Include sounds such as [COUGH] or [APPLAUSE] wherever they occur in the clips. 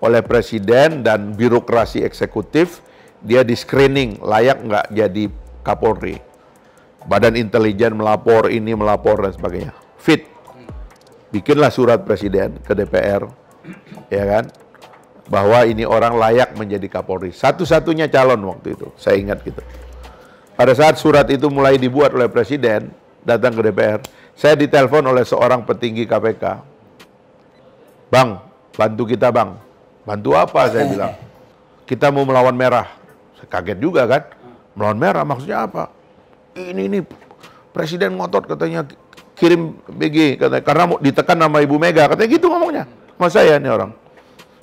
oleh presiden dan birokrasi eksekutif dia di screening layak nggak jadi Kapolri. Badan intelijen melapor ini melapor dan sebagainya. Fit, bikinlah surat presiden ke DPR, ya kan, bahwa ini orang layak menjadi Kapolri. Satu-satunya calon waktu itu, saya ingat gitu. Pada saat surat itu mulai dibuat oleh presiden, datang ke DPR, saya ditelepon oleh seorang petinggi KPK. Bang, bantu kita bang, Bantu apa saya eh. bilang? Kita mau melawan merah. Saya kaget juga kan. Melawan merah maksudnya apa? Ini ini presiden ngotot katanya kirim BG katanya karena mau ditekan nama Ibu Mega katanya gitu ngomongnya. Mas saya ini orang.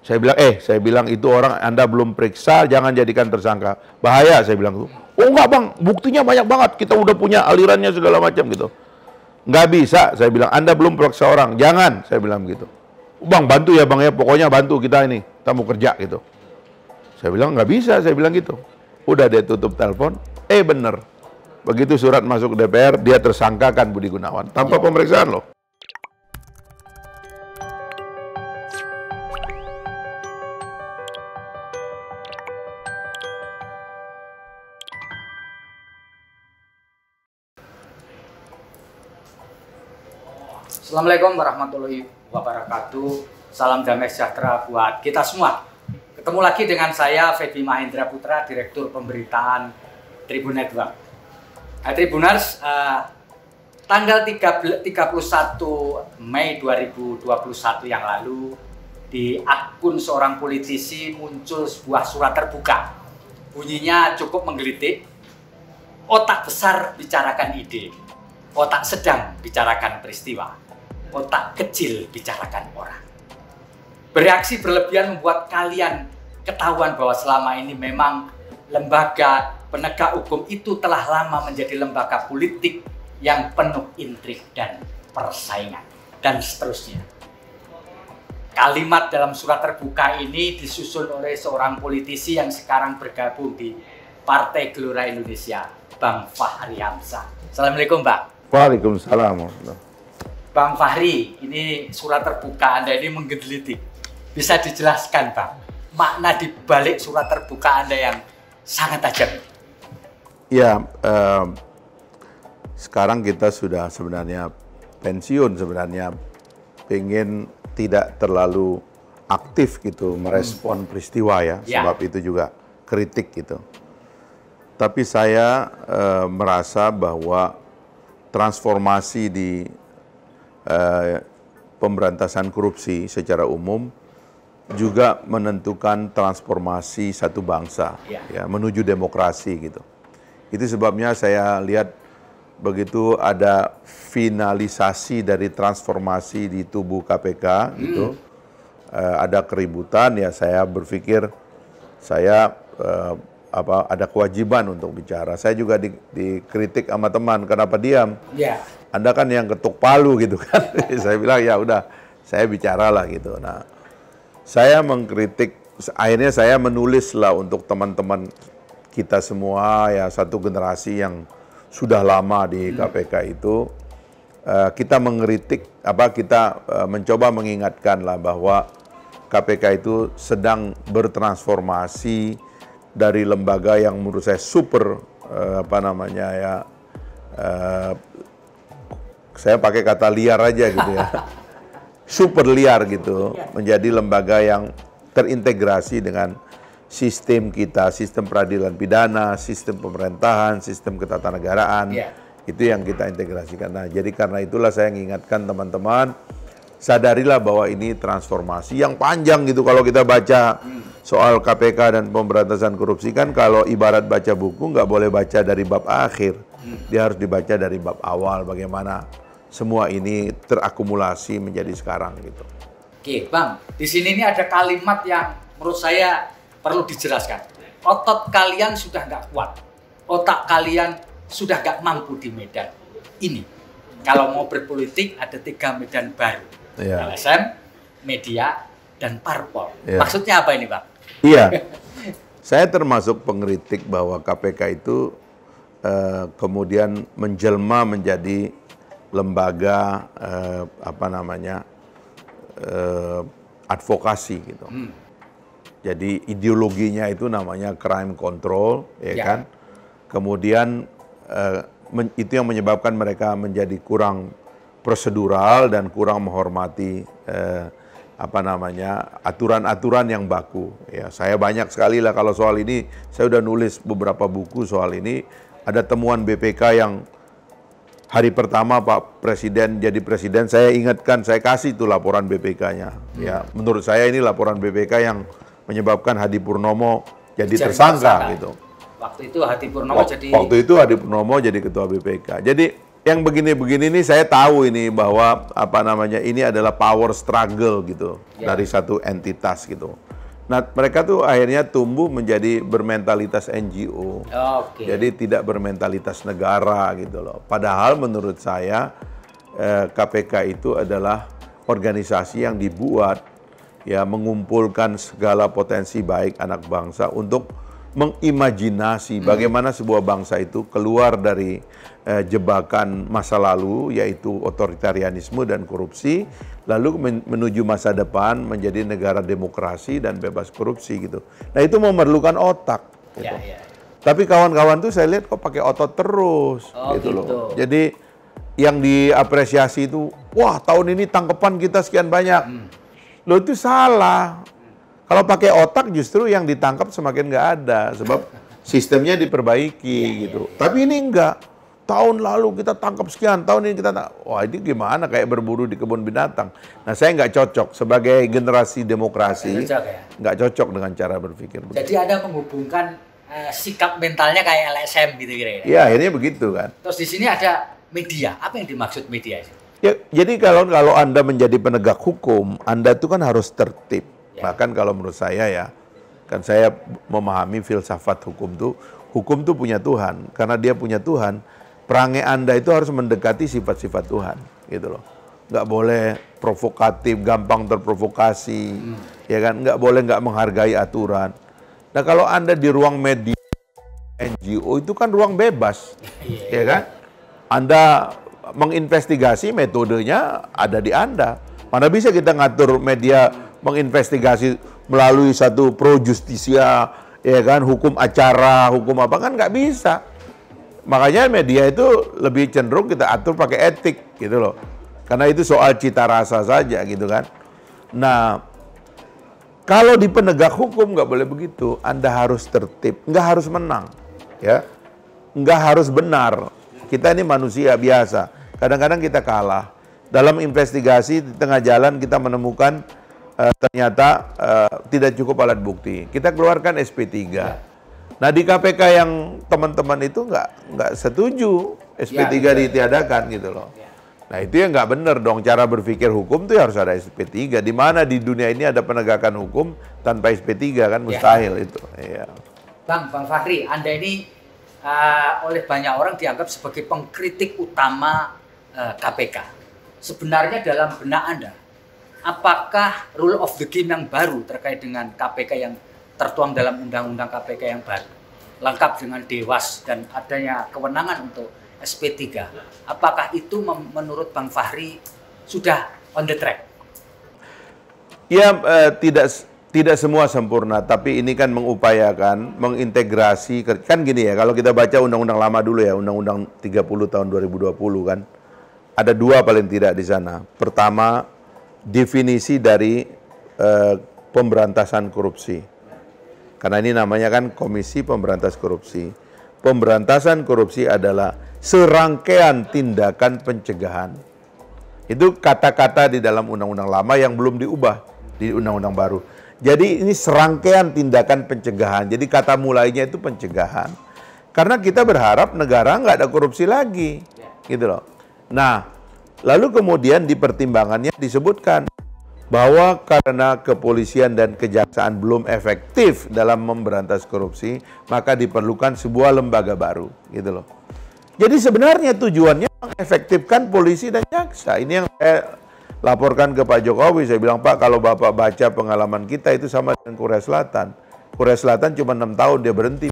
Saya bilang, eh, saya bilang itu orang Anda belum periksa, jangan jadikan tersangka. Bahaya, saya bilang. Gitu. Oh enggak bang, buktinya banyak banget. Kita udah punya alirannya segala macam gitu. Nggak bisa, saya bilang. Anda belum periksa orang, jangan, saya bilang gitu. Bang, bantu ya bang ya, pokoknya bantu kita ini mau kerja gitu. Saya bilang nggak bisa, saya bilang gitu. Udah dia tutup telepon, eh bener. Begitu surat masuk DPR, dia tersangkakan Budi Gunawan tanpa ya. pemeriksaan loh. Assalamualaikum warahmatullahi wabarakatuh. Salam damai sejahtera buat kita semua. Ketemu lagi dengan saya Febi Mahendra Putra, Direktur Pemberitaan Tribun Network. Nah, Tribuners, uh, tanggal 31 Mei 2021 yang lalu di akun seorang politisi muncul sebuah surat terbuka. Bunyinya cukup menggelitik. Otak besar bicarakan ide. Otak sedang bicarakan peristiwa otak kecil bicarakan orang. Bereaksi berlebihan membuat kalian ketahuan bahwa selama ini memang lembaga penegak hukum itu telah lama menjadi lembaga politik yang penuh intrik dan persaingan dan seterusnya. Kalimat dalam surat terbuka ini disusun oleh seorang politisi yang sekarang bergabung di Partai Gelora Indonesia, Bang Fahri Hamzah. Assalamualaikum Bang. Waalaikumsalam. Bang Fahri, ini surat terbuka Anda ini menggelitik bisa dijelaskan Pak, makna dibalik surat terbuka Anda yang sangat tajam Ya, eh, sekarang kita sudah sebenarnya pensiun sebenarnya pengen tidak terlalu aktif gitu merespon hmm. peristiwa ya, ya, sebab itu juga kritik gitu. Tapi saya eh, merasa bahwa transformasi di eh, pemberantasan korupsi secara umum juga menentukan transformasi satu bangsa ya. ya. menuju demokrasi gitu. Itu sebabnya saya lihat begitu ada finalisasi dari transformasi di tubuh KPK gitu hmm. eh, ada keributan ya saya berpikir saya eh, apa ada kewajiban untuk bicara. Saya juga di, dikritik sama teman kenapa diam? Ya. Anda kan yang ketuk palu gitu kan. [LAUGHS] saya bilang ya udah saya bicaralah gitu. Nah, saya mengkritik, akhirnya saya menulislah untuk teman-teman kita semua ya satu generasi yang sudah lama di KPK hmm. itu eh, kita mengkritik apa kita eh, mencoba mengingatkan lah bahwa KPK itu sedang bertransformasi dari lembaga yang menurut saya super eh, apa namanya ya saya pakai kata liar aja gitu ya [LAUGHS] super liar gitu, menjadi lembaga yang terintegrasi dengan sistem kita, sistem peradilan pidana, sistem pemerintahan, sistem ketatanegaraan. Yeah. Itu yang kita integrasikan. Nah, jadi karena itulah saya mengingatkan teman-teman, sadarilah bahwa ini transformasi yang panjang gitu kalau kita baca soal KPK dan pemberantasan korupsi kan kalau ibarat baca buku nggak boleh baca dari bab akhir. Dia harus dibaca dari bab awal bagaimana semua ini terakumulasi menjadi sekarang gitu. Oke, Bang. Di sini ini ada kalimat yang menurut saya perlu dijelaskan. Otot kalian sudah nggak kuat. Otak kalian sudah nggak mampu di Medan. Ini kalau mau berpolitik ada tiga medan baru. ya. LSM, media, dan parpol. Ya. Maksudnya apa ini, Bang? Iya. [LAUGHS] saya termasuk pengkritik bahwa KPK itu eh, kemudian menjelma menjadi lembaga eh, apa namanya eh, advokasi gitu. Hmm. Jadi ideologinya itu namanya crime control, ya, ya. kan. Kemudian eh, men, itu yang menyebabkan mereka menjadi kurang prosedural dan kurang menghormati eh, apa namanya aturan-aturan yang baku. Ya, saya banyak sekali lah kalau soal ini saya sudah nulis beberapa buku soal ini. Ada temuan BPK yang hari pertama Pak Presiden jadi presiden, saya ingatkan, saya kasih itu laporan BPK-nya. Hmm. Ya, menurut saya ini laporan BPK yang menyebabkan Hadi Purnomo jadi, jadi tersangka masalah. gitu. Waktu itu Hadi Purnomo waktu, jadi Waktu itu Hadi Purnomo jadi ketua BPK. Jadi yang begini-begini ini saya tahu ini bahwa apa namanya ini adalah power struggle gitu ya. dari satu entitas gitu. Nah, mereka tuh akhirnya tumbuh menjadi bermentalitas NGO. okay. Jadi tidak bermentalitas negara gitu loh. Padahal menurut saya eh, KPK itu adalah organisasi yang dibuat ya mengumpulkan segala potensi baik anak bangsa untuk mengimajinasi hmm. bagaimana sebuah bangsa itu keluar dari eh, jebakan masa lalu yaitu otoritarianisme dan korupsi lalu menuju masa depan menjadi negara demokrasi dan bebas korupsi gitu. Nah itu memerlukan otak. Gitu. Ya, ya. ya. Tapi kawan-kawan tuh saya lihat kok pakai otot terus oh, gitu, gitu loh. Jadi yang diapresiasi itu wah tahun ini tangkepan kita sekian banyak. Hmm. Lo itu salah. Kalau pakai otak justru yang ditangkap semakin nggak ada sebab sistemnya diperbaiki ya, gitu. Ya. Tapi ini enggak. Tahun lalu kita tangkap sekian, tahun ini kita tangkap. Wah ini gimana kayak berburu di kebun binatang. Nah saya nggak cocok sebagai generasi demokrasi. Nggak cocok, ya? cocok dengan cara berpikir. Jadi begitu. ada menghubungkan uh, sikap mentalnya kayak LSM gitu kira-kira. Iya akhirnya begitu kan. Terus di sini ada media. Apa yang dimaksud media? Ya, jadi kalau kalau anda menjadi penegak hukum, anda itu kan harus tertib Ya. Bahkan kalau menurut saya ya, kan saya memahami filsafat hukum itu, hukum itu punya Tuhan. Karena dia punya Tuhan, perangai Anda itu harus mendekati sifat-sifat Tuhan, gitu loh. Nggak boleh provokatif, gampang terprovokasi, hmm. ya kan? Nggak boleh nggak menghargai aturan. Nah kalau Anda di ruang media, NGO itu kan ruang bebas, [LAUGHS] ya kan? Anda menginvestigasi metodenya ada di Anda. Mana bisa kita ngatur media menginvestigasi melalui satu pro justisia ya kan hukum acara hukum apa kan nggak bisa makanya media itu lebih cenderung kita atur pakai etik gitu loh karena itu soal cita rasa saja gitu kan nah kalau di penegak hukum nggak boleh begitu anda harus tertib nggak harus menang ya nggak harus benar kita ini manusia biasa kadang-kadang kita kalah dalam investigasi di tengah jalan kita menemukan uh, ternyata uh, tidak cukup alat bukti. Kita keluarkan SP3. Ya. Nah di KPK yang teman-teman itu nggak nggak setuju SP3 ya, ditiadakan ya. gitu loh. Ya. Nah itu yang nggak benar dong cara berpikir hukum tuh ya harus ada SP3. Di mana di dunia ini ada penegakan hukum tanpa SP3 kan ya. mustahil ya. itu. Iya. Bang, Bang Fahri, Anda ini uh, oleh banyak orang dianggap sebagai pengkritik utama uh, KPK. Sebenarnya dalam benak Anda, apakah rule of the game yang baru terkait dengan KPK yang tertuang dalam undang-undang KPK yang baru lengkap dengan dewas dan adanya kewenangan untuk SP3 apakah itu menurut Bang Fahri sudah on the track ya eh, tidak tidak semua sempurna tapi ini kan mengupayakan mengintegrasi kan gini ya kalau kita baca undang-undang lama dulu ya undang-undang 30 tahun 2020 kan ada dua paling tidak di sana pertama definisi dari eh, pemberantasan korupsi. Karena ini namanya kan Komisi Pemberantas Korupsi. Pemberantasan korupsi adalah serangkaian tindakan pencegahan. Itu kata-kata di dalam undang-undang lama yang belum diubah di undang-undang baru. Jadi ini serangkaian tindakan pencegahan. Jadi kata mulainya itu pencegahan. Karena kita berharap negara nggak ada korupsi lagi, gitu loh. Nah, Lalu kemudian di pertimbangannya disebutkan bahwa karena kepolisian dan kejaksaan belum efektif dalam memberantas korupsi, maka diperlukan sebuah lembaga baru, gitu loh. Jadi sebenarnya tujuannya mengefektifkan polisi dan jaksa. Ini yang saya laporkan ke Pak Jokowi. Saya bilang, Pak, kalau Bapak baca pengalaman kita itu sama dengan Korea Selatan. Korea Selatan cuma enam tahun dia berhenti.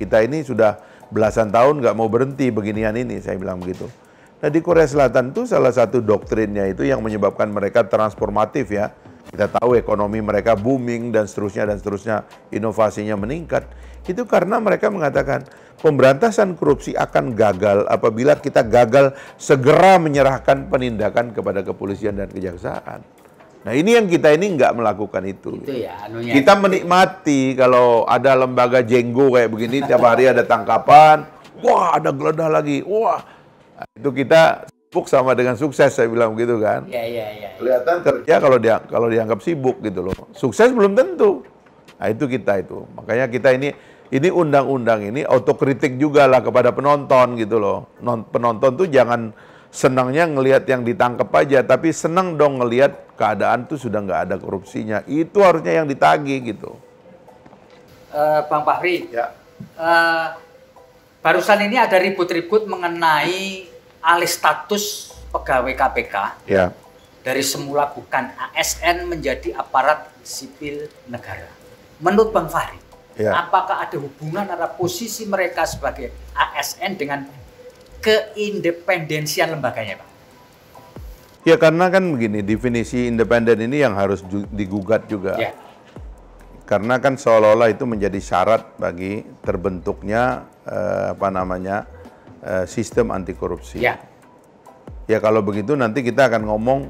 Kita ini sudah belasan tahun nggak mau berhenti beginian ini, saya bilang begitu. Nah di Korea Selatan itu salah satu doktrinnya itu yang menyebabkan mereka transformatif ya. Kita tahu ekonomi mereka booming dan seterusnya dan seterusnya inovasinya meningkat. Itu karena mereka mengatakan pemberantasan korupsi akan gagal apabila kita gagal segera menyerahkan penindakan kepada kepolisian dan kejaksaan. Nah ini yang kita ini nggak melakukan itu. itu ya, anunya kita menikmati kalau ada lembaga jenggo kayak begini tiap hari ada tangkapan, wah ada geledah lagi, wah itu kita sibuk sama dengan sukses saya bilang begitu kan. Iya, iya iya iya. Kelihatan kerja kalau dia kalau dianggap sibuk gitu loh. Sukses belum tentu. Nah, itu kita itu. Makanya kita ini ini undang-undang ini otokritik juga lah kepada penonton gitu loh. Non, penonton tuh jangan senangnya ngelihat yang ditangkap aja, tapi senang dong ngelihat keadaan tuh sudah nggak ada korupsinya. Itu harusnya yang ditagi gitu. Uh, Bang Fahri, ya. uh, Barusan ini ada ribut-ribut mengenai alih status pegawai KPK ya. dari semula bukan ASN menjadi aparat sipil negara. Menurut Bang Fahri, ya. apakah ada hubungan antara posisi mereka sebagai ASN dengan keindependensian lembaganya, Pak? Ya karena kan begini, definisi independen ini yang harus digugat juga. Ya. Karena kan seolah-olah itu menjadi syarat bagi terbentuknya uh, apa namanya uh, sistem anti korupsi. Ya. ya kalau begitu nanti kita akan ngomong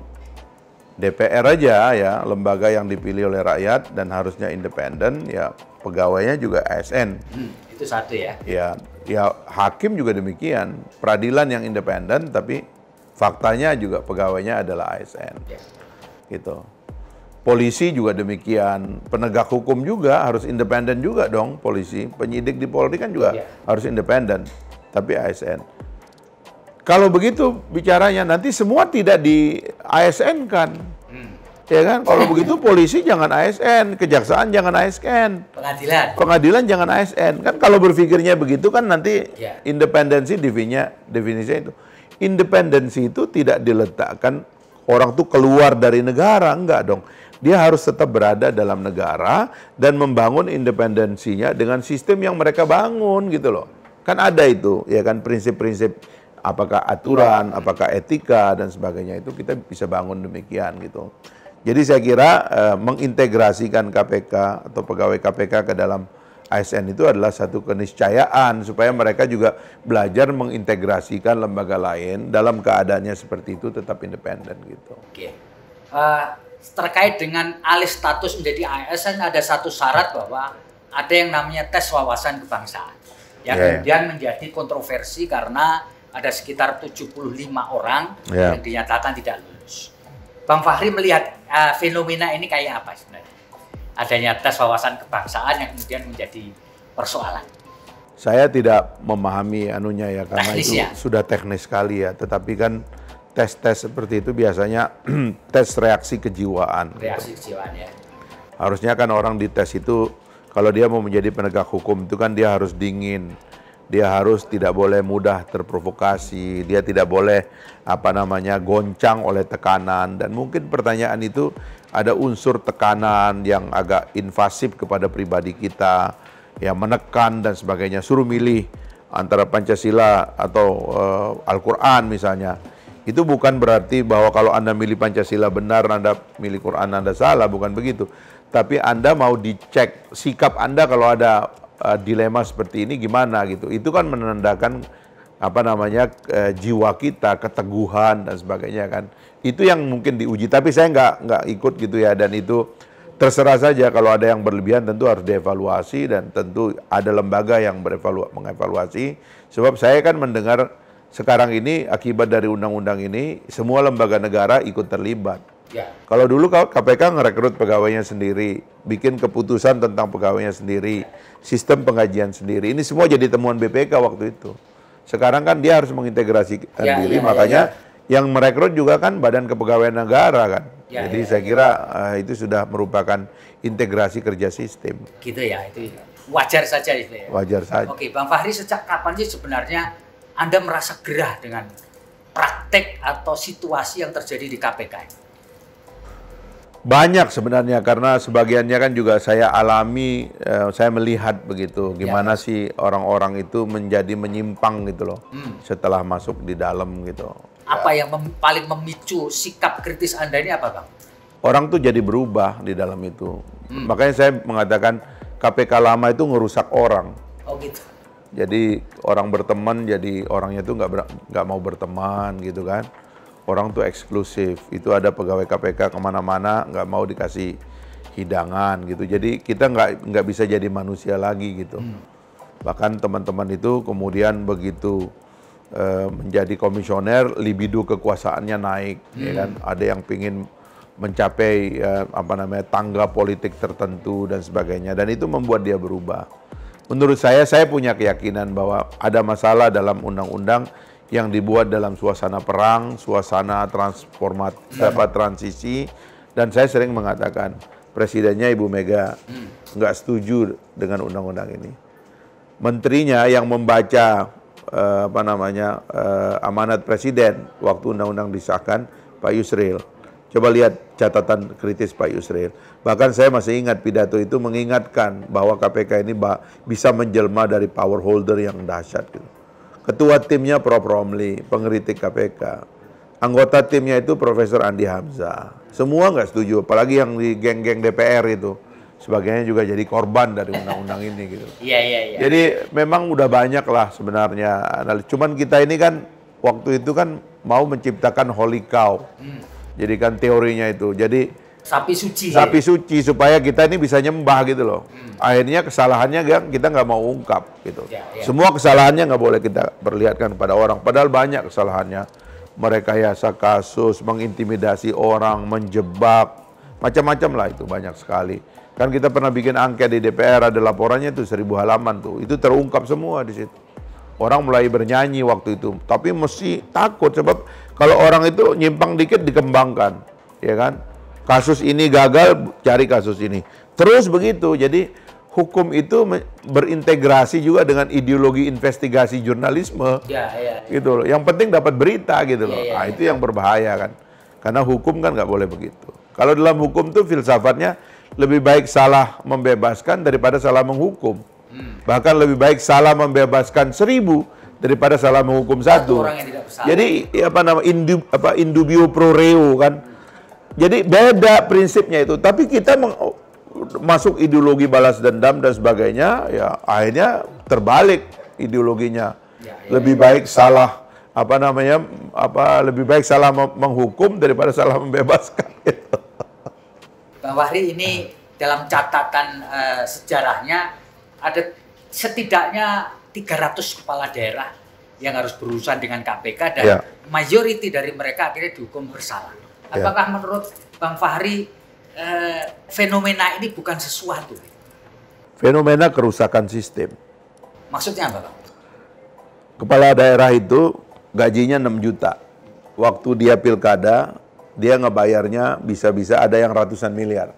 DPR aja ya lembaga yang dipilih oleh rakyat dan harusnya independen ya pegawainya juga ASN. Hmm, itu satu ya. Ya ya hakim juga demikian peradilan yang independen tapi faktanya juga pegawainya adalah ASN. Ya. Gitu polisi juga demikian, penegak hukum juga harus independen juga dong polisi, penyidik di Polri kan juga yeah. harus independen, tapi ASN. Kalau begitu bicaranya nanti semua tidak di ASN kan, hmm. ya kan? Kalau begitu polisi jangan ASN, kejaksaan jangan ASN, pengadilan, pengadilan jangan ASN kan? Kalau berpikirnya begitu kan nanti yeah. independensi definisinya definisinya itu independensi itu tidak diletakkan orang tuh keluar dari negara enggak dong dia harus tetap berada dalam negara dan membangun independensinya dengan sistem yang mereka bangun gitu loh. Kan ada itu, ya kan prinsip-prinsip apakah aturan, iya. apakah etika dan sebagainya itu kita bisa bangun demikian gitu. Jadi saya kira eh, mengintegrasikan KPK atau pegawai KPK ke dalam ASN itu adalah satu keniscayaan supaya mereka juga belajar mengintegrasikan lembaga lain dalam keadaannya seperti itu tetap independen gitu. Oke. Okay. Uh, eh, terkait dengan alih status menjadi ASN ada satu syarat bahwa ada yang namanya tes wawasan kebangsaan yang yeah. Ya. kemudian menjadi kontroversi karena ada sekitar 75 orang yeah. yang dinyatakan tidak lulus. Bang Fahri melihat uh, fenomena ini kayak apa sebenarnya? Adanya tes wawasan kebangsaan yang kemudian menjadi persoalan. Saya tidak memahami anunya ya karena Teknisnya. itu ya. sudah teknis sekali ya, tetapi kan tes-tes seperti itu biasanya [CLEARS THROAT] tes reaksi kejiwaan. Gitu. Reaksi kejiwaan ya. Harusnya kan orang di tes itu kalau dia mau menjadi penegak hukum itu kan dia harus dingin. Dia harus tidak boleh mudah terprovokasi, dia tidak boleh apa namanya goncang oleh tekanan dan mungkin pertanyaan itu ada unsur tekanan yang agak invasif kepada pribadi kita, yang menekan dan sebagainya, suruh milih antara Pancasila atau uh, Al-Qur'an misalnya itu bukan berarti bahwa kalau Anda milih Pancasila benar, Anda milih Quran Anda salah, bukan begitu. Tapi Anda mau dicek sikap Anda kalau ada uh, dilema seperti ini gimana gitu. Itu kan menandakan apa namanya uh, jiwa kita, keteguhan dan sebagainya kan. Itu yang mungkin diuji. Tapi saya nggak nggak ikut gitu ya dan itu terserah saja kalau ada yang berlebihan tentu harus dievaluasi dan tentu ada lembaga yang berevaluasi mengevaluasi sebab saya kan mendengar sekarang ini akibat dari undang-undang ini semua lembaga negara ikut terlibat. Ya. Kalau dulu KPK ngerekrut pegawainya sendiri, bikin keputusan tentang pegawainya sendiri, ya. sistem pengajian sendiri. Ini semua jadi temuan BPK waktu itu. Sekarang kan dia harus mengintegrasikan eh, ya, diri, ya, ya makanya ya, ya. yang merekrut juga kan Badan Kepegawaian Negara kan. Ya, jadi ya, saya ya. kira uh, itu sudah merupakan integrasi kerja sistem. Gitu ya, itu wajar saja itu ya. Wajar saja. Oke, Bang Fahri sejak kapan sih sebenarnya anda merasa gerah dengan praktek atau situasi yang terjadi di KPK? Banyak sebenarnya karena sebagiannya kan juga saya alami, eh, saya melihat begitu ya. gimana ya. sih orang-orang itu menjadi menyimpang gitu loh hmm. setelah masuk di dalam gitu. Apa ya. yang mem paling memicu sikap kritis Anda ini apa Bang? Orang tuh jadi berubah di dalam itu. Hmm. Makanya saya mengatakan KPK lama itu ngerusak orang. Oh gitu. Jadi orang berteman jadi orangnya tuh nggak nggak mau berteman gitu kan. Orang tuh eksklusif. Itu ada pegawai KPK kemana-mana nggak mau dikasih hidangan gitu. Jadi kita nggak nggak bisa jadi manusia lagi gitu. Hmm. Bahkan teman-teman itu kemudian begitu e, menjadi komisioner libido kekuasaannya naik, hmm. ya kan. Hmm. Ada yang pingin mencapai e, apa namanya tangga politik tertentu dan sebagainya dan itu membuat dia berubah menurut saya saya punya keyakinan bahwa ada masalah dalam undang-undang yang dibuat dalam suasana perang, suasana transformat apa transisi dan saya sering mengatakan presidennya Ibu Mega nggak setuju dengan undang-undang ini. Menterinya yang membaca eh, apa namanya eh, amanat presiden waktu undang-undang disahkan Pak Yusril Coba lihat catatan kritis Pak Yusril. Bahkan saya masih ingat pidato itu mengingatkan bahwa KPK ini bisa menjelma dari power holder yang dahsyat. Gitu. Ketua timnya Prof. Romli, pengkritik KPK. Anggota timnya itu Profesor Andi Hamzah. Semua nggak setuju, apalagi yang di geng-geng DPR itu. Sebagainya juga jadi korban dari undang-undang ini gitu. Iya, iya, iya. Jadi memang udah banyak lah sebenarnya. Cuman kita ini kan waktu itu kan mau menciptakan holy cow. Hmm jadikan teorinya itu. Jadi sapi suci. Sapi ya? suci supaya kita ini bisa nyembah gitu loh. Hmm. Akhirnya kesalahannya kan kita nggak mau ungkap gitu. Ya, ya. Semua kesalahannya nggak boleh kita perlihatkan pada orang. Padahal banyak kesalahannya. mereka Merekayasa kasus, mengintimidasi orang, menjebak, macam-macam lah itu banyak sekali. Kan kita pernah bikin angket di DPR ada laporannya tuh seribu halaman tuh. Itu terungkap semua di situ. Orang mulai bernyanyi waktu itu, tapi mesti takut sebab kalau orang itu nyimpang dikit dikembangkan, ya kan? Kasus ini gagal, cari kasus ini. Terus begitu. Jadi hukum itu berintegrasi juga dengan ideologi investigasi jurnalisme. Ya, ya, ya. Gitu loh. Yang penting dapat berita gitu loh. Ya, ya, nah, ya. itu yang berbahaya kan. Karena hukum kan nggak boleh begitu. Kalau dalam hukum tuh filsafatnya lebih baik salah membebaskan daripada salah menghukum. Hmm. Bahkan lebih baik salah membebaskan seribu daripada salah menghukum satu. satu orang yang tidak bersalah. Jadi ya apa nama indu, apa indubio pro reo kan. Jadi beda prinsipnya itu. Tapi kita meng, masuk ideologi balas dendam dan sebagainya, ya akhirnya terbalik ideologinya. Ya, ya, lebih ya. baik salah apa namanya apa lebih baik salah menghukum daripada salah membebaskan. [LAUGHS] Gitu. Bang Wahri ini dalam catatan uh, sejarahnya ada setidaknya 300 kepala daerah yang harus berurusan dengan KPK dan yeah. mayoriti dari mereka akhirnya dihukum bersalah. Ya. Apakah yeah. menurut Bang Fahri eh, fenomena ini bukan sesuatu? Fenomena kerusakan sistem. Maksudnya apa, Bang? Kepala daerah itu gajinya 6 juta. Waktu dia pilkada, dia ngebayarnya bisa-bisa ada yang ratusan miliar.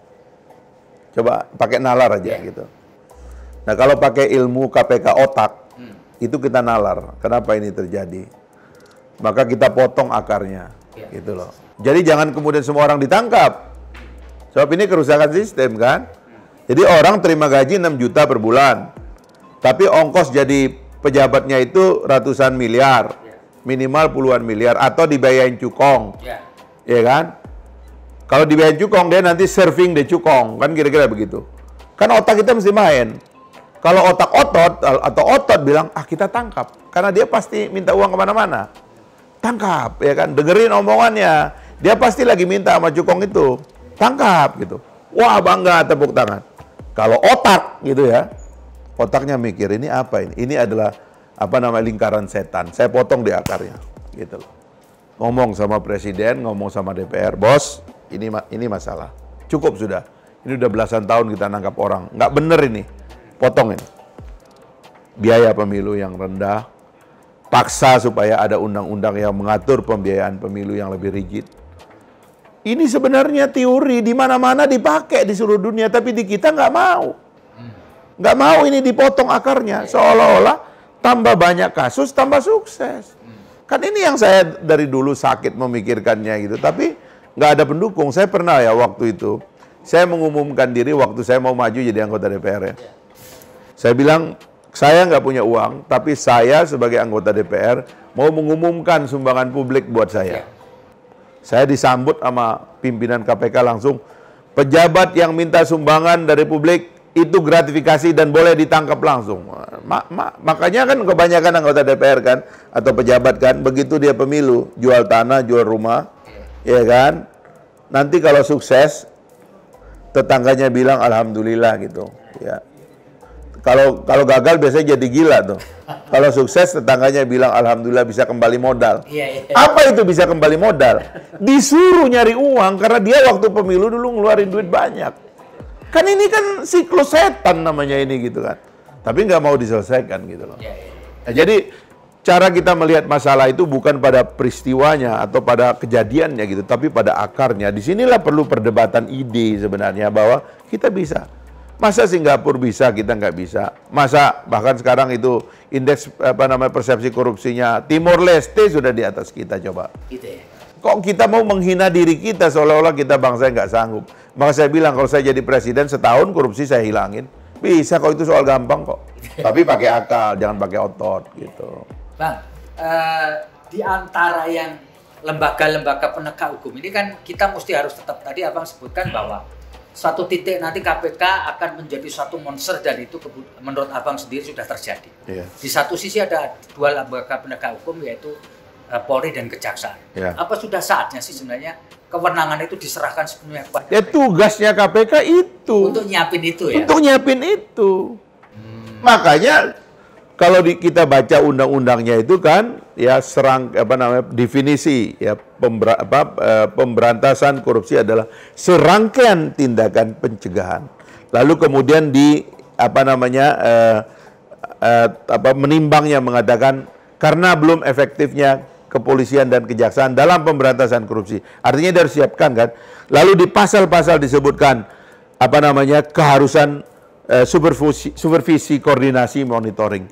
Coba pakai nalar aja yeah. gitu. Nah kalau pakai ilmu KPK otak, itu kita nalar. Kenapa ini terjadi? Maka kita potong akarnya, ya. gitu loh. Jadi jangan kemudian semua orang ditangkap. Sebab ini kerusakan sistem kan. Jadi orang terima gaji 6 juta per bulan. Tapi ongkos jadi pejabatnya itu ratusan miliar. Ya. Minimal puluhan miliar atau dibayarin cukong. Ya, ya kan? Kalau dibayarin cukong dia nanti serving di cukong, kan kira-kira begitu. Kan otak kita mesti main. Kalau otak otot atau otot bilang, ah kita tangkap. Karena dia pasti minta uang kemana-mana. Tangkap, ya kan? Dengerin omongannya. Dia pasti lagi minta sama cukong itu. Tangkap, gitu. Wah bangga, tepuk tangan. Kalau otak, gitu ya. Otaknya mikir, ini apa ini? Ini adalah apa namanya lingkaran setan. Saya potong di akarnya, gitu loh. Ngomong sama presiden, ngomong sama DPR, bos, ini ini masalah. Cukup sudah. Ini udah belasan tahun kita nangkap orang. Nggak bener ini. Potongin Biaya pemilu yang rendah, paksa supaya ada undang-undang yang mengatur pembiayaan pemilu yang lebih rigid. Ini sebenarnya teori di mana-mana dipakai di seluruh dunia, tapi di kita nggak mau. Nggak mau ini dipotong akarnya, seolah-olah tambah banyak kasus, tambah sukses. Kan ini yang saya dari dulu sakit memikirkannya gitu, tapi nggak ada pendukung. Saya pernah ya waktu itu, saya mengumumkan diri waktu saya mau maju jadi anggota DPR ya. Saya bilang, saya nggak punya uang, tapi saya sebagai anggota DPR mau mengumumkan sumbangan publik buat saya. Ya. Saya disambut sama pimpinan KPK langsung, pejabat yang minta sumbangan dari publik itu gratifikasi dan boleh ditangkap langsung. Ma ma makanya kan kebanyakan anggota DPR kan atau pejabat kan begitu dia pemilu jual tanah, jual rumah, ya kan? Nanti kalau sukses tetangganya bilang alhamdulillah gitu, ya. Kalau kalau gagal biasanya jadi gila tuh. Kalau sukses tetangganya bilang alhamdulillah bisa kembali modal. Iya, iya. Apa itu bisa kembali modal? Disuruh nyari uang karena dia waktu pemilu dulu ngeluarin duit banyak. Kan ini kan siklus setan namanya ini gitu kan. Tapi nggak mau diselesaikan gitu loh. Iya, iya. Nah, jadi cara kita melihat masalah itu bukan pada peristiwanya atau pada kejadiannya gitu, tapi pada akarnya. Disinilah perlu perdebatan ide sebenarnya bahwa kita bisa Masa Singapura bisa, kita nggak bisa? Masa bahkan sekarang itu indeks apa namanya persepsi korupsinya Timor Leste sudah di atas kita coba. Gitu ya. Kok kita mau menghina diri kita seolah-olah kita bangsa nggak sanggup? Maka saya bilang kalau saya jadi presiden setahun korupsi saya hilangin. Bisa kok itu soal gampang kok. [LAUGHS] Tapi pakai akal, jangan pakai otot gitu. Bang, uh, di antara yang lembaga-lembaga penegak hukum ini kan kita mesti harus tetap tadi abang sebutkan bahwa satu titik nanti KPK akan menjadi satu monster dan itu menurut abang sendiri sudah terjadi. Yeah. Di satu sisi ada dua lembaga penegak hukum yaitu eh, Polri dan Kejaksaan. Yeah. Apa sudah saatnya sih sebenarnya kewenangan itu diserahkan sepenuhnya kepada Ya KPK? tugasnya KPK itu. Untuk nyiapin itu ya. Untuk nyiapin itu. Hmm. Makanya kalau di, kita baca undang-undangnya itu kan ya serang apa namanya definisi ya apa, e, pemberantasan korupsi adalah serangkaian tindakan pencegahan. Lalu kemudian di apa namanya e, e, apa menimbangnya mengatakan karena belum efektifnya kepolisian dan kejaksaan dalam pemberantasan korupsi. Artinya dia harus siapkan kan. Lalu di pasal-pasal disebutkan apa namanya keharusan e, supervisi, supervisi koordinasi monitoring.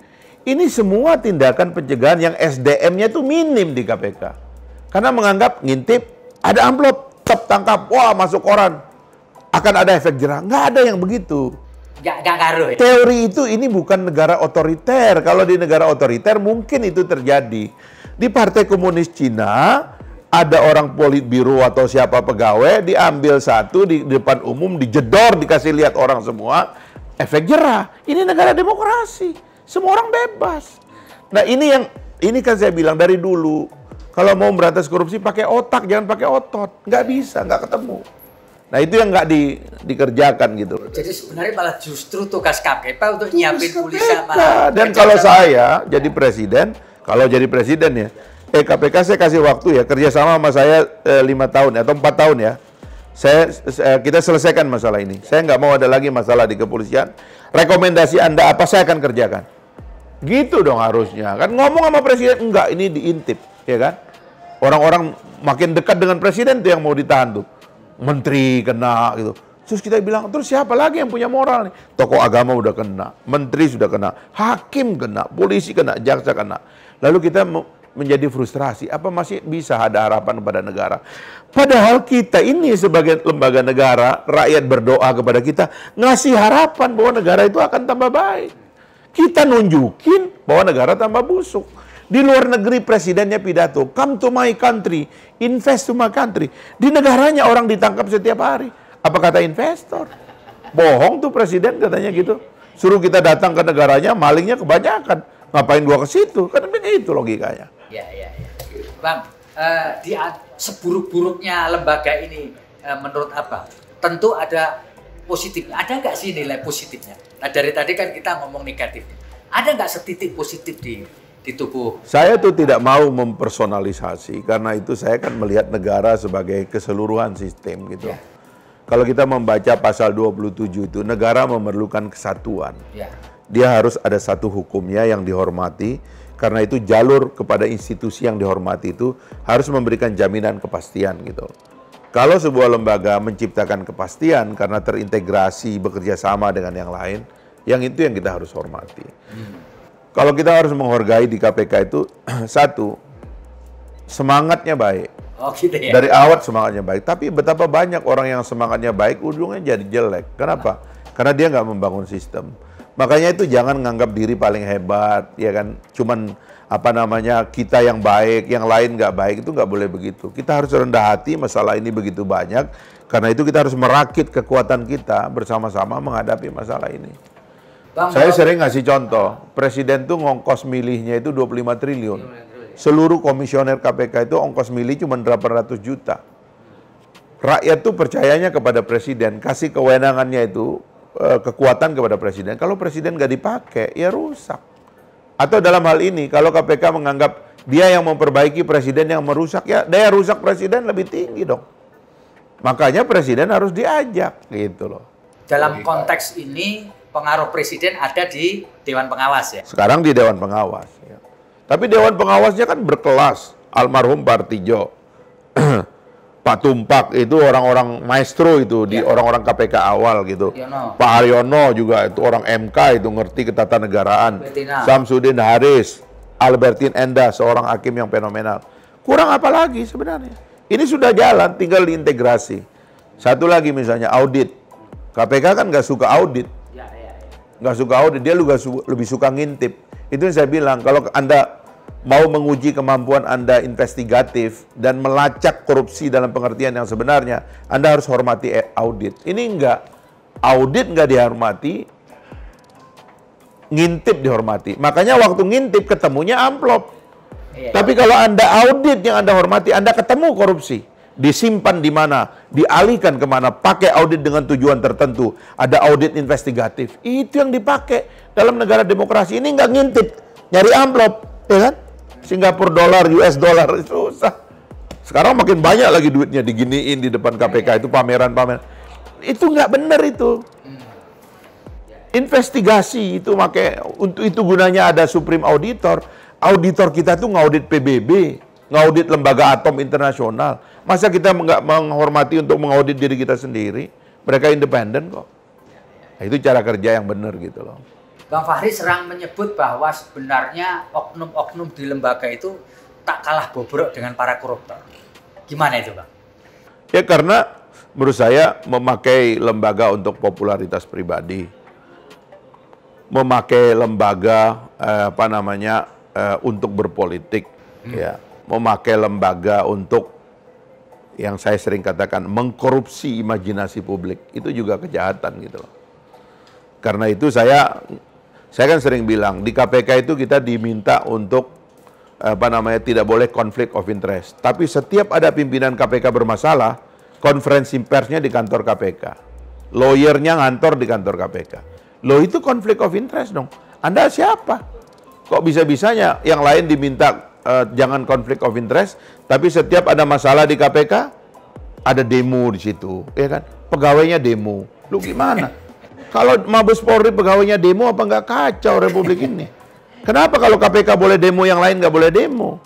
Ini semua tindakan pencegahan yang SDM-nya itu minim di KPK. Karena menganggap ngintip, ada amplop, tetap tangkap, wah masuk koran. Akan ada efek jerah. Nggak ada yang begitu. Gak, gak ngaruh ya? Teori itu ini bukan negara otoriter. Kalau di negara otoriter mungkin itu terjadi. Di Partai Komunis Cina, ada orang politbiro atau siapa pegawai diambil satu di depan umum dijedor dikasih lihat orang semua efek jerah ini negara demokrasi semua orang bebas. Nah ini yang ini kan saya bilang dari dulu kalau mau berantas korupsi pakai otak jangan pakai otot nggak bisa nggak ketemu nah itu yang nggak di, dikerjakan gitu jadi sebenarnya malah justru tugas KPK untuk nyiapin tulisan dan kalau saya jadi presiden kalau jadi presiden ya eh KPK saya kasih waktu ya kerjasama sama saya eh, lima eh, tahun atau empat tahun ya saya, saya eh, kita selesaikan masalah ini saya nggak mau ada lagi masalah di kepolisian rekomendasi anda apa saya akan kerjakan Gitu dong harusnya. Kan ngomong sama presiden, enggak ini diintip, ya kan? Orang-orang makin dekat dengan presiden tuh yang mau ditahan tuh. Menteri kena gitu. Terus kita bilang, terus siapa lagi yang punya moral nih? Tokoh agama udah kena, menteri sudah kena, hakim kena, polisi kena, jaksa kena. Lalu kita menjadi frustrasi, apa masih bisa ada harapan kepada negara? Padahal kita ini sebagai lembaga negara, rakyat berdoa kepada kita, ngasih harapan bahwa negara itu akan tambah baik. Kita nunjukin bahwa negara tambah busuk. Di luar negeri presidennya pidato, come to my country, invest to my country. Di negaranya orang ditangkap setiap hari. Apa kata investor? Bohong tuh presiden katanya gitu. Suruh kita datang ke negaranya, malingnya kebanyakan. Ngapain gua ke situ? Kan begitu logikanya. Ya, ya, ya. Bang, uh, di seburuk-buruknya lembaga ini uh, menurut apa? Tentu ada positifnya. Ada nggak sih nilai positifnya? Nah, dari tadi kan kita ngomong negatif. Ada nggak setitik positif di di tubuh? Saya tuh tidak mau mempersonalisasi karena itu saya kan melihat negara sebagai keseluruhan sistem gitu. Ya. Kalau kita membaca pasal 27 itu negara memerlukan kesatuan. Ya. Dia harus ada satu hukumnya yang dihormati karena itu jalur kepada institusi yang dihormati itu harus memberikan jaminan kepastian gitu. Kalau sebuah lembaga menciptakan kepastian karena terintegrasi bekerja sama dengan yang lain, yang itu yang kita harus hormati. Kalau kita harus menghargai di KPK itu [CLEARS THROAT] satu semangatnya baik. Oh, gitu ya. Dari awal semangatnya baik, tapi betapa banyak orang yang semangatnya baik ujungnya jadi jelek. Kenapa? Karena dia nggak membangun sistem. Makanya itu jangan nganggap diri paling hebat, ya kan? Cuman apa namanya kita yang baik, yang lain nggak baik itu nggak boleh begitu. Kita harus rendah hati masalah ini begitu banyak. Karena itu kita harus merakit kekuatan kita bersama-sama menghadapi masalah ini. Bang, saya bang. sering ngasih contoh, presiden tuh ngongkos milihnya itu 25 triliun. Seluruh komisioner KPK itu ongkos milih cuma 800 juta. Rakyat tuh percayanya kepada presiden, kasih kewenangannya itu eh, kekuatan kepada presiden. Kalau presiden nggak dipakai, ya rusak. Atau dalam hal ini, kalau KPK menganggap dia yang memperbaiki presiden yang merusak, ya daya rusak presiden lebih tinggi dong. Makanya presiden harus diajak gitu loh. Dalam konteks ini pengaruh presiden ada di Dewan Pengawas ya? Sekarang di Dewan Pengawas. Ya. Tapi Dewan Pengawasnya kan berkelas. Almarhum Partijo, [CLEARS THROAT] Pak Tumpak itu orang-orang maestro itu ya. di orang-orang KPK awal gitu. Yono. Pak Haryono juga itu orang MK itu ngerti ketatanegaraan. Betina. Samsudin Haris, Albertin Enda seorang hakim yang fenomenal. Kurang apa lagi sebenarnya? Ini sudah jalan, tinggal diintegrasi. Satu lagi misalnya audit. KPK kan nggak suka audit nggak suka audit, dia juga su lebih suka ngintip. Itu yang saya bilang, kalau Anda mau menguji kemampuan Anda investigatif dan melacak korupsi dalam pengertian yang sebenarnya, Anda harus hormati eh, audit. Ini enggak, audit enggak dihormati, ngintip dihormati. Makanya waktu ngintip ketemunya amplop. Iya. Tapi kalau Anda audit yang Anda hormati, Anda ketemu korupsi disimpan di mana, dialihkan kemana, pakai audit dengan tujuan tertentu. Ada audit investigatif. Itu yang dipakai dalam negara demokrasi ini nggak ngintip, nyari amplop, ya kan? Singapura dolar, US dolar [LAUGHS] susah. Sekarang makin banyak lagi duitnya diginiin di depan KPK itu pameran-pameran. Itu nggak benar itu. Investigasi itu pakai untuk itu gunanya ada Supreme Auditor. Auditor kita tuh ngaudit PBB, ngaudit lembaga atom internasional Masa kita nggak menghormati untuk mengaudit diri kita sendiri? Mereka independen kok. Nah, itu cara kerja yang benar gitu loh. Bang Fahri serang menyebut bahwa sebenarnya oknum-oknum di lembaga itu tak kalah bobrok dengan para koruptor. Gimana itu Bang? Ya karena menurut saya memakai lembaga untuk popularitas pribadi, memakai lembaga eh, apa namanya eh, untuk berpolitik, hmm. ya, memakai lembaga untuk yang saya sering katakan mengkorupsi imajinasi publik itu juga kejahatan gitu loh. Karena itu saya saya kan sering bilang di KPK itu kita diminta untuk apa namanya tidak boleh konflik of interest. Tapi setiap ada pimpinan KPK bermasalah, konferensi persnya di kantor KPK. Lawyernya ngantor di kantor KPK. Loh itu konflik of interest dong. Anda siapa? Kok bisa-bisanya yang lain diminta uh, jangan konflik of interest, tapi setiap ada masalah di KPK, ada demo di situ, ya kan? Pegawainya demo. Lu gimana? [LAUGHS] kalau Mabes Polri pegawainya demo apa nggak kacau Republik ini? Kenapa kalau KPK boleh demo yang lain nggak boleh demo?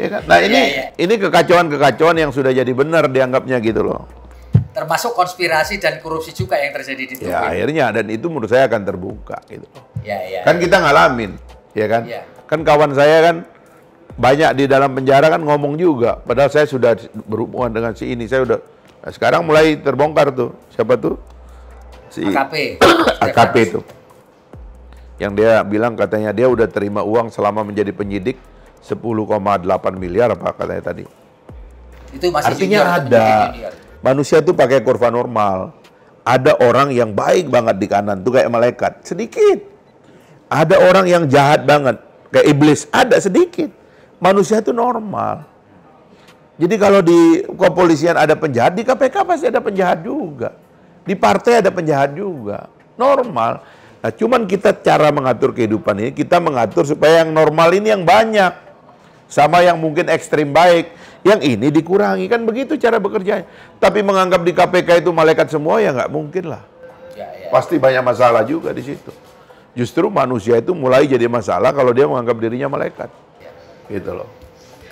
Ya kan? Nah ini iya, iya. ini kekacauan-kekacauan yang sudah jadi benar dianggapnya gitu loh. Termasuk konspirasi dan korupsi juga yang terjadi di Tupi. Ya akhirnya dan itu menurut saya akan terbuka gitu. Ya, ya, kan ya. kita ngalamin, ya kan? Ya. Kan kawan saya kan banyak di dalam penjara kan ngomong juga. Padahal saya sudah berhubungan dengan si ini, saya udah. Nah, sekarang mulai terbongkar tuh siapa tuh? Si AKP. AKP itu. Yang dia bilang katanya dia udah terima uang selama menjadi penyidik 10,8 miliar apa katanya tadi. Itu masih Artinya ada manusia tuh pakai kurva normal. Ada orang yang baik banget di kanan tuh kayak malaikat, sedikit. Ada orang yang jahat banget kayak iblis, ada sedikit manusia itu normal. Jadi kalau di kepolisian ada penjahat, di KPK pasti ada penjahat juga. Di partai ada penjahat juga. Normal. Nah, cuman kita cara mengatur kehidupan ini, kita mengatur supaya yang normal ini yang banyak. Sama yang mungkin ekstrim baik. Yang ini dikurangi. Kan begitu cara bekerja. Tapi menganggap di KPK itu malaikat semua, ya nggak mungkin lah. Ya, ya. Pasti banyak masalah juga di situ. Justru manusia itu mulai jadi masalah kalau dia menganggap dirinya malaikat gitu loh.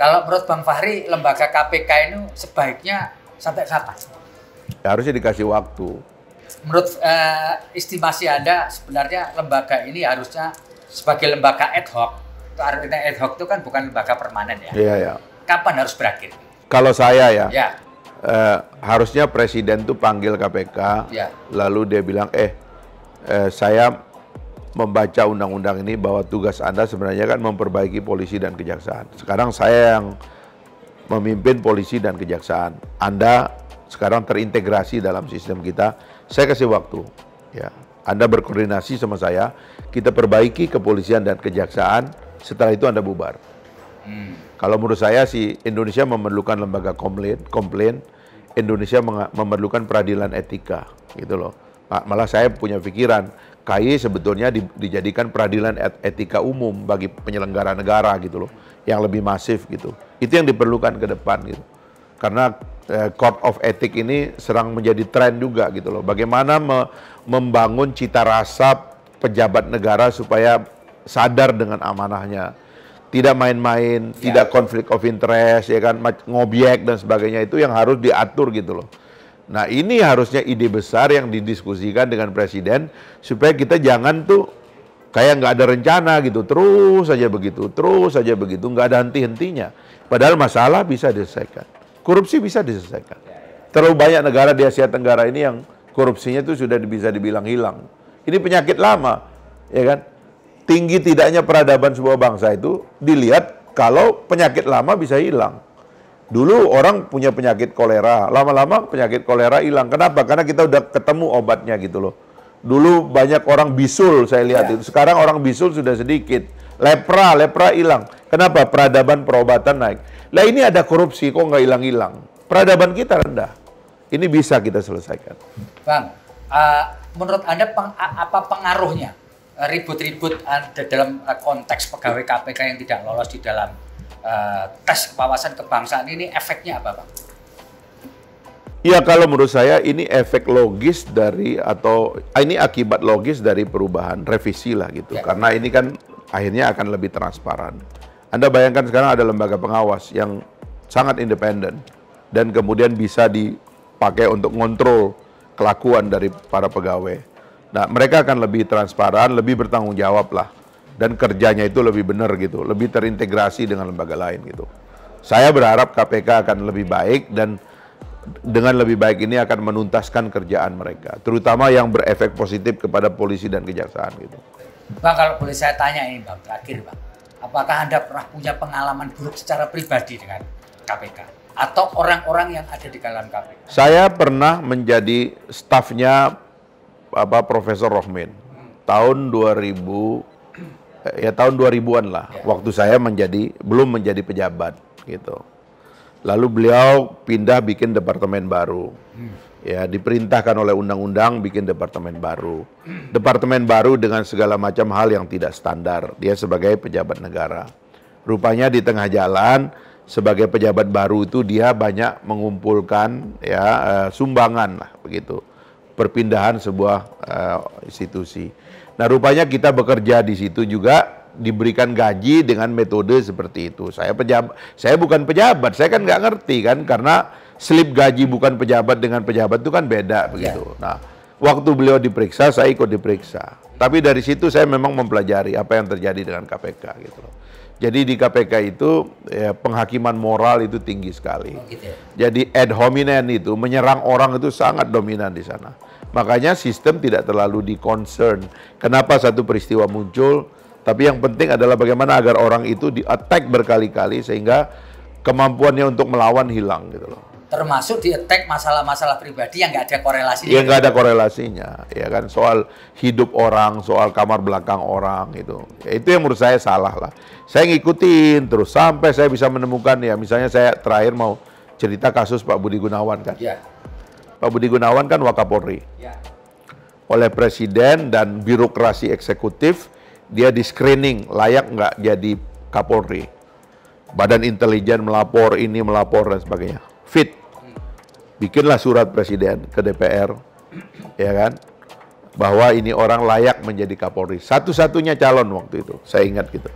Kalau menurut Bang Fahri, lembaga KPK ini sebaiknya sampai kapan? Ya, harusnya dikasih waktu. Menurut eh, estimasi Anda, sebenarnya lembaga ini harusnya sebagai lembaga ad hoc. Artinya ad hoc itu kan bukan lembaga permanen ya. Iya, iya. Kapan harus berakhir? Kalau saya ya, ya. Eh, harusnya presiden tuh panggil KPK, ya. lalu dia bilang, eh, eh saya membaca undang-undang ini bahwa tugas Anda sebenarnya kan memperbaiki polisi dan kejaksaan. Sekarang saya yang memimpin polisi dan kejaksaan. Anda sekarang terintegrasi dalam sistem kita. Saya kasih waktu. Ya, Anda berkoordinasi sama saya, kita perbaiki kepolisian dan kejaksaan, setelah itu Anda bubar. Hmm. Kalau menurut saya sih Indonesia memerlukan lembaga komplain, komplain Indonesia memerlukan peradilan etika gitu loh. Malah saya punya pikiran KY sebetulnya di, dijadikan peradilan et, etika umum bagi penyelenggara negara gitu loh, yang lebih masif gitu. Itu yang diperlukan ke depan gitu. Karena eh, Court of Ethic ini serang menjadi tren juga gitu loh. Bagaimana me, membangun cita rasa pejabat negara supaya sadar dengan amanahnya. Tidak main-main, ya. tidak konflik of interest, ya kan, ngobyek dan sebagainya itu yang harus diatur gitu loh. Nah ini harusnya ide besar yang didiskusikan dengan presiden supaya kita jangan tuh kayak nggak ada rencana gitu terus saja begitu terus saja begitu nggak ada henti hentinya. Padahal masalah bisa diselesaikan, korupsi bisa diselesaikan. Terlalu banyak negara di Asia Tenggara ini yang korupsinya tuh sudah bisa dibilang hilang. Ini penyakit lama, ya kan? Tinggi tidaknya peradaban sebuah bangsa itu dilihat kalau penyakit lama bisa hilang. Dulu orang punya penyakit kolera, lama-lama penyakit kolera hilang. Kenapa? Karena kita udah ketemu obatnya gitu loh. Dulu banyak orang bisul saya lihat ya. itu. Sekarang orang bisul sudah sedikit. Lepra, lepra hilang. Kenapa? Peradaban perobatan naik. Lah ini ada korupsi kok nggak hilang-hilang. Peradaban kita rendah. Ini bisa kita selesaikan. Bang, uh, menurut Anda peng, apa pengaruhnya ribut-ribut dalam eh, konteks pegawai KPK yang tidak lolos di dalam Eh, tes kewawasan kebangsaan ini efeknya apa Pak? Ya kalau menurut saya ini efek logis dari atau ah, ini akibat logis dari perubahan revisi lah gitu. Ya. Karena ini kan akhirnya akan lebih transparan. Anda bayangkan sekarang ada lembaga pengawas yang sangat independen dan kemudian bisa dipakai untuk ngontrol kelakuan dari para pegawai. Nah, mereka akan lebih transparan, lebih bertanggung jawab lah dan kerjanya itu lebih benar gitu, lebih terintegrasi dengan lembaga lain gitu. Saya berharap KPK akan lebih baik dan dengan lebih baik ini akan menuntaskan kerjaan mereka, terutama yang berefek positif kepada polisi dan kejaksaan gitu. Bang kalau boleh saya tanya ini Bang terakhir Bang, apakah Anda pernah punya pengalaman buruk secara pribadi dengan KPK atau orang-orang yang ada di dalam KPK? Saya pernah menjadi stafnya apa Profesor Rohmin hmm. tahun 2000 ya tahun 2000-an lah ya. waktu saya menjadi belum menjadi pejabat gitu. Lalu beliau pindah bikin departemen baru. Hmm. Ya, diperintahkan oleh undang-undang bikin departemen baru. Departemen baru dengan segala macam hal yang tidak standar. Dia sebagai pejabat negara. Rupanya di tengah jalan sebagai pejabat baru itu dia banyak mengumpulkan ya eh, sumbangan lah begitu. Perpindahan sebuah uh, institusi Nah rupanya kita bekerja di situ juga diberikan gaji dengan metode seperti itu. Saya pejabat, saya bukan pejabat, saya kan nggak ngerti kan karena slip gaji bukan pejabat dengan pejabat itu kan beda iya. begitu. Ya. Nah waktu beliau diperiksa, saya ikut diperiksa. Tapi dari situ saya memang mempelajari apa yang terjadi dengan KPK gitu loh. Jadi di KPK itu ya, penghakiman moral itu tinggi sekali. Oh, gitu ya? Jadi ad hominem itu menyerang orang itu sangat dominan di sana. Makanya sistem tidak terlalu di-concern. Kenapa satu peristiwa muncul, tapi yang penting adalah bagaimana agar orang itu di-attack berkali-kali sehingga kemampuannya untuk melawan hilang gitu loh. Termasuk di-attack masalah-masalah pribadi yang nggak ada korelasinya. Yang nggak ada korelasinya, ya kan. Soal hidup orang, soal kamar belakang orang gitu. Ya, itu yang menurut saya salah lah. Saya ngikutin terus sampai saya bisa menemukan ya misalnya saya terakhir mau cerita kasus Pak Budi Gunawan kan. Ya. Pak Budi Gunawan kan Wakapolri. Ya. Oleh presiden dan birokrasi eksekutif dia di screening layak nggak jadi Kapolri. Badan intelijen melapor ini melapor dan sebagainya. Fit. Bikinlah surat presiden ke DPR, ya kan? Bahwa ini orang layak menjadi Kapolri. Satu-satunya calon waktu itu, saya ingat gitu.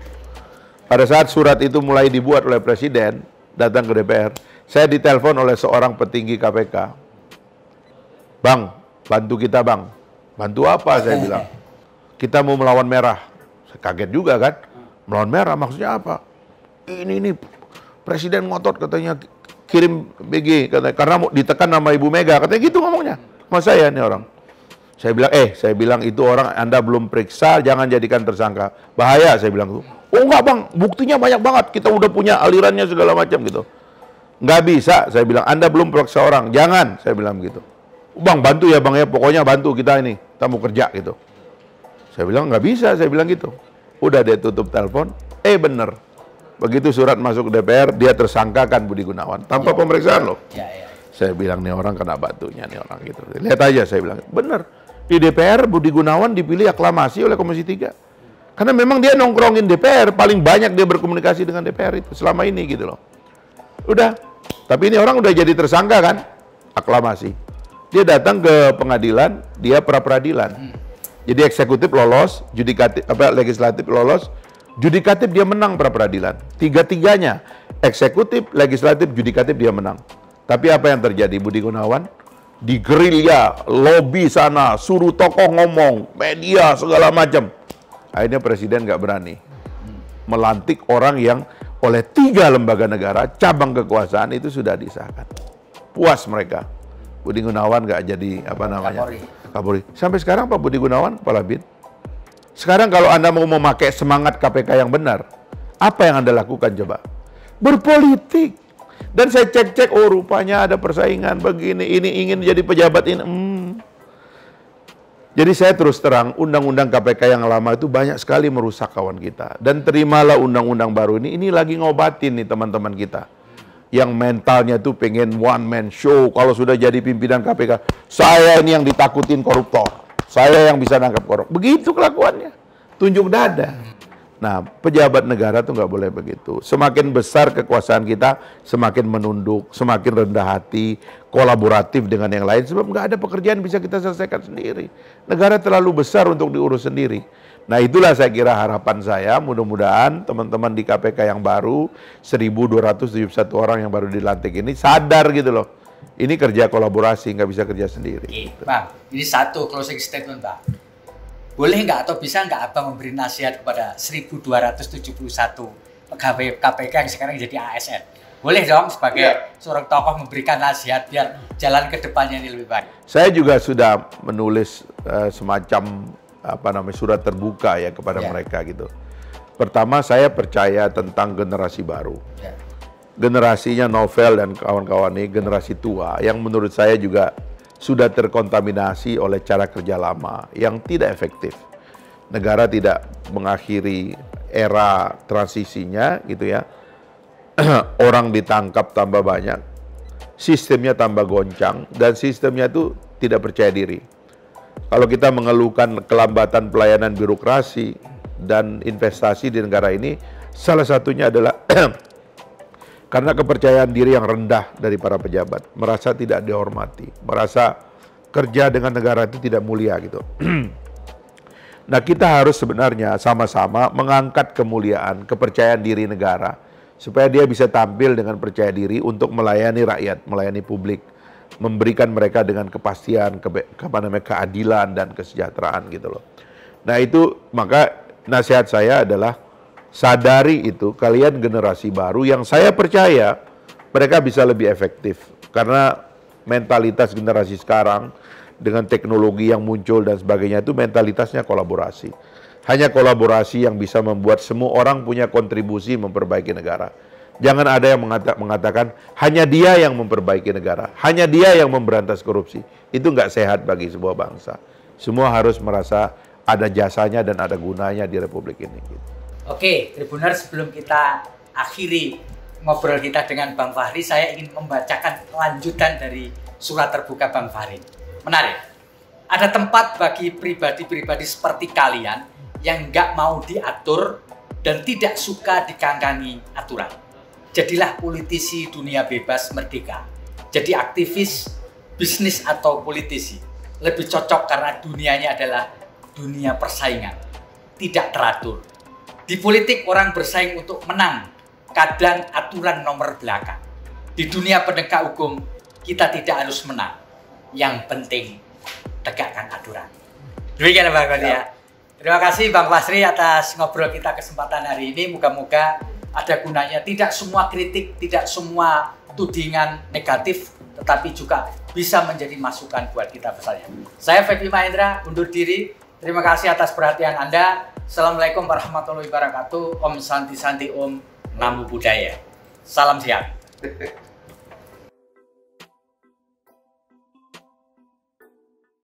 Pada saat surat itu mulai dibuat oleh presiden, datang ke DPR, saya ditelepon oleh seorang petinggi KPK Bang, bantu kita bang. Bantu apa saya bilang. Kita mau melawan merah. Saya kaget juga kan. Melawan merah maksudnya apa? Ini, ini presiden ngotot katanya kirim BG katanya karena mau ditekan nama Ibu Mega katanya gitu ngomongnya Mas saya ini orang saya bilang eh saya bilang itu orang anda belum periksa jangan jadikan tersangka bahaya saya bilang tuh gitu. oh enggak bang buktinya banyak banget kita udah punya alirannya segala macam gitu nggak bisa saya bilang anda belum periksa orang jangan saya bilang gitu Bang bantu ya bang ya, pokoknya bantu kita ini, kita mau kerja gitu. Saya bilang nggak bisa, saya bilang gitu. Udah dia tutup telepon, eh bener. Begitu surat masuk DPR, dia tersangkakan Budi Gunawan tanpa ya. pemeriksaan loh. Ya, ya. Saya bilang nih orang kena batunya nih orang gitu. Lihat aja saya bilang, bener. Di DPR Budi Gunawan dipilih aklamasi oleh Komisi 3. Karena memang dia nongkrongin DPR, paling banyak dia berkomunikasi dengan DPR itu selama ini gitu loh. Udah, tapi ini orang udah jadi tersangka kan? Aklamasi. Dia datang ke pengadilan, dia pra peradilan. Jadi eksekutif lolos, judikatif apa legislatif lolos, judikatif dia menang pra peradilan. Tiga-tiganya, eksekutif, legislatif, judikatif dia menang. Tapi apa yang terjadi Budi Gunawan? Di gerilya, lobby sana, suruh tokoh ngomong, media segala macam. Akhirnya presiden nggak berani melantik orang yang oleh tiga lembaga negara cabang kekuasaan itu sudah disahkan. Puas mereka. Budi Gunawan nggak jadi apa namanya Kapolri. Kapolri. Sampai sekarang Pak Budi Gunawan kepala bin. Sekarang kalau anda mau memakai semangat KPK yang benar, apa yang anda lakukan coba? Berpolitik. Dan saya cek-cek, oh rupanya ada persaingan begini, ini ingin jadi pejabat ini. Hmm. Jadi saya terus terang, undang-undang KPK yang lama itu banyak sekali merusak kawan kita. Dan terimalah undang-undang baru ini, ini lagi ngobatin nih teman-teman kita yang mentalnya tuh pengen one man show kalau sudah jadi pimpinan KPK saya ini yang ditakutin koruptor saya yang bisa nangkap koruptor begitu kelakuannya tunjuk dada nah pejabat negara tuh nggak boleh begitu semakin besar kekuasaan kita semakin menunduk semakin rendah hati kolaboratif dengan yang lain sebab nggak ada pekerjaan bisa kita selesaikan sendiri negara terlalu besar untuk diurus sendiri Nah itulah saya kira harapan saya, mudah-mudahan teman-teman di KPK yang baru, 1271 orang yang baru dilantik ini sadar gitu loh. Ini kerja kolaborasi, nggak bisa kerja sendiri. Oke, iya, Pak, ini satu closing statement Pak. Boleh nggak atau bisa nggak Abang memberi nasihat kepada 1271 pegawai KPK yang sekarang jadi ASN? Boleh dong sebagai yeah. seorang tokoh memberikan nasihat biar jalan ke depannya ini lebih baik. Saya juga sudah menulis uh, semacam apa namanya surat terbuka ya kepada yeah. mereka gitu. Pertama saya percaya tentang generasi baru. Yeah. Generasinya Novel dan kawan-kawan ini generasi tua yang menurut saya juga sudah terkontaminasi oleh cara kerja lama yang tidak efektif. Negara tidak mengakhiri era transisinya gitu ya. [CLEARS THROAT] Orang ditangkap tambah banyak, sistemnya tambah goncang dan sistemnya itu tidak percaya diri kalau kita mengeluhkan kelambatan pelayanan birokrasi dan investasi di negara ini, salah satunya adalah [CLEARS THROAT] karena kepercayaan diri yang rendah dari para pejabat, merasa tidak dihormati, merasa kerja dengan negara itu tidak mulia gitu. [CLEARS THROAT] nah, kita harus sebenarnya sama-sama mengangkat kemuliaan, kepercayaan diri negara supaya dia bisa tampil dengan percaya diri untuk melayani rakyat, melayani publik memberikan mereka dengan kepastian, ke, ke apa namanya keadilan dan kesejahteraan gitu loh. Nah itu maka nasihat saya adalah sadari itu kalian generasi baru yang saya percaya mereka bisa lebih efektif karena mentalitas generasi sekarang dengan teknologi yang muncul dan sebagainya itu mentalitasnya kolaborasi. Hanya kolaborasi yang bisa membuat semua orang punya kontribusi memperbaiki negara. Jangan ada yang mengata mengatakan hanya dia yang memperbaiki negara, hanya dia yang memberantas korupsi. Itu nggak sehat bagi sebuah bangsa. Semua harus merasa ada jasanya dan ada gunanya di republik ini. Gitu. Oke, Tribunar sebelum kita akhiri ngobrol kita dengan Bang Fahri, saya ingin membacakan lanjutan dari surat terbuka Bang Fahri. Menarik. Ada tempat bagi pribadi-pribadi seperti kalian yang nggak mau diatur dan tidak suka dikangkangi aturan jadilah politisi dunia bebas merdeka. Jadi aktivis, bisnis atau politisi. Lebih cocok karena dunianya adalah dunia persaingan. Tidak teratur. Di politik orang bersaing untuk menang, kadang aturan nomor belakang. Di dunia penegak hukum, kita tidak harus menang. Yang penting, tegakkan aturan. Demikian Bang Kodia. Ya. Terima kasih Bang Basri atas ngobrol kita kesempatan hari ini. Moga-moga ada gunanya. Tidak semua kritik, tidak semua tudingan negatif, tetapi juga bisa menjadi masukan buat kita misalnya. Saya Febi Mahendra, undur diri. Terima kasih atas perhatian Anda. Assalamualaikum warahmatullahi wabarakatuh. Om Santi Santi Om Namo budaya. Salam sehat.